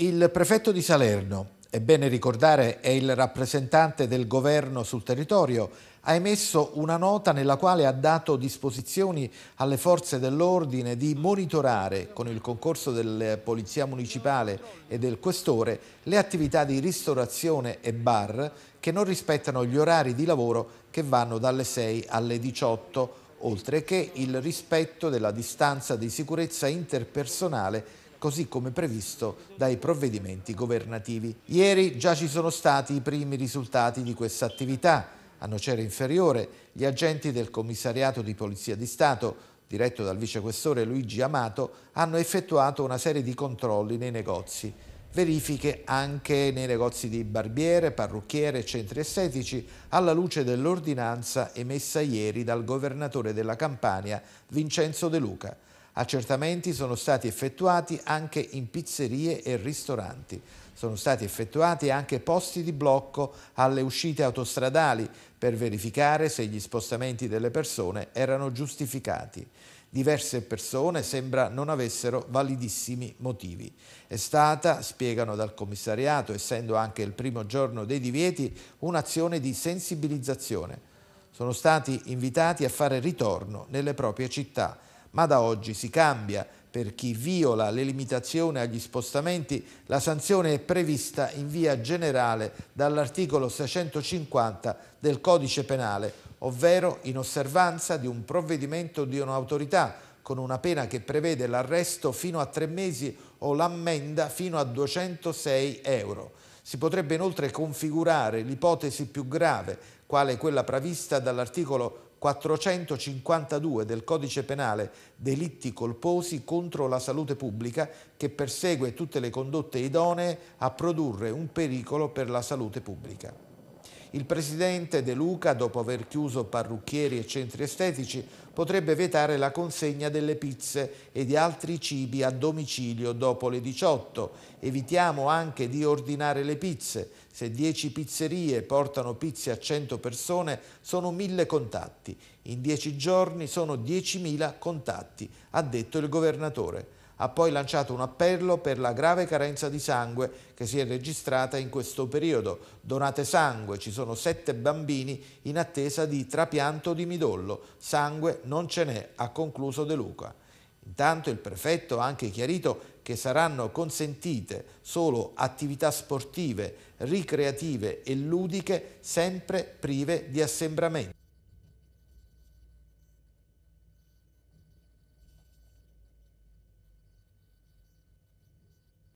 Il prefetto di Salerno, è bene ricordare, è il rappresentante del governo sul territorio, ha emesso una nota nella quale ha dato disposizioni alle forze dell'ordine di monitorare con il concorso della Polizia Municipale e del Questore le attività di ristorazione e bar che non rispettano gli orari di lavoro che vanno dalle 6 alle 18, oltre che il rispetto della distanza di sicurezza interpersonale così come previsto dai provvedimenti governativi. Ieri già ci sono stati i primi risultati di questa attività. A Nocera Inferiore gli agenti del Commissariato di Polizia di Stato diretto dal vicequestore Luigi Amato, hanno effettuato una serie di controlli nei negozi. Verifiche anche nei negozi di barbiere, parrucchiere e centri estetici alla luce dell'ordinanza emessa ieri dal governatore della Campania Vincenzo De Luca. Accertamenti sono stati effettuati anche in pizzerie e ristoranti. Sono stati effettuati anche posti di blocco alle uscite autostradali per verificare se gli spostamenti delle persone erano giustificati. Diverse persone sembra non avessero validissimi motivi. È stata, spiegano dal commissariato, essendo anche il primo giorno dei divieti, un'azione di sensibilizzazione. Sono stati invitati a fare ritorno nelle proprie città ma da oggi si cambia. Per chi viola le limitazioni agli spostamenti, la sanzione è prevista in via generale dall'articolo 650 del codice penale, ovvero in osservanza di un provvedimento di un'autorità con una pena che prevede l'arresto fino a tre mesi o l'ammenda fino a 206 euro. Si potrebbe inoltre configurare l'ipotesi più grave, quale quella prevista dall'articolo 452 del codice penale delitti colposi contro la salute pubblica che persegue tutte le condotte idonee a produrre un pericolo per la salute pubblica. Il presidente De Luca, dopo aver chiuso parrucchieri e centri estetici, potrebbe vietare la consegna delle pizze e di altri cibi a domicilio dopo le 18. Evitiamo anche di ordinare le pizze. Se 10 pizzerie portano pizze a 100 persone, sono 1000 contatti. In 10 giorni sono 10.000 contatti, ha detto il governatore ha poi lanciato un appello per la grave carenza di sangue che si è registrata in questo periodo. Donate sangue, ci sono sette bambini in attesa di trapianto di midollo. Sangue non ce n'è, ha concluso De Luca. Intanto il prefetto ha anche chiarito che saranno consentite solo attività sportive, ricreative e ludiche sempre prive di assembramento.